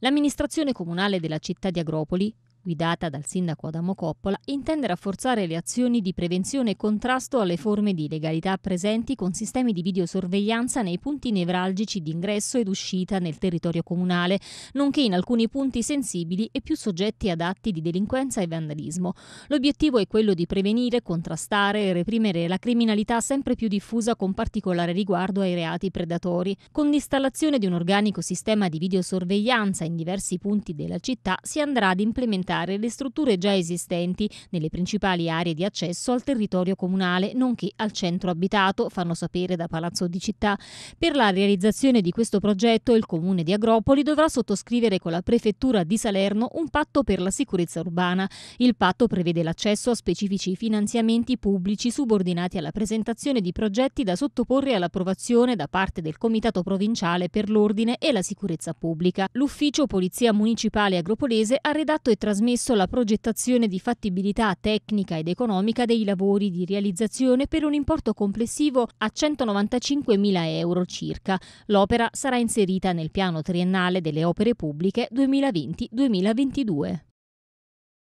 L'amministrazione comunale della città di Agropoli guidata dal sindaco Adamo Coppola, intende rafforzare le azioni di prevenzione e contrasto alle forme di illegalità presenti con sistemi di videosorveglianza nei punti nevralgici di ingresso ed uscita nel territorio comunale, nonché in alcuni punti sensibili e più soggetti ad atti di delinquenza e vandalismo. L'obiettivo è quello di prevenire, contrastare e reprimere la criminalità sempre più diffusa con particolare riguardo ai reati predatori. Con l'installazione di un organico sistema di videosorveglianza in diversi punti della città si andrà ad implementare modificare le strutture già esistenti nelle principali aree di accesso al territorio comunale, nonché al centro abitato, fanno sapere da Palazzo di Città. Per la realizzazione di questo progetto il comune di Agropoli dovrà sottoscrivere con la prefettura di Salerno un patto per la sicurezza urbana. Il patto prevede l'accesso a specifici finanziamenti pubblici subordinati alla presentazione di progetti da sottoporre all'approvazione da parte del Comitato Provinciale per l'Ordine e la Sicurezza Pubblica. L'ufficio Polizia Municipale Agropolese ha redatto e trasmesso trasmesso la progettazione di fattibilità tecnica ed economica dei lavori di realizzazione per un importo complessivo a 195.000 euro circa. L'opera sarà inserita nel piano triennale delle opere pubbliche 2020-2022.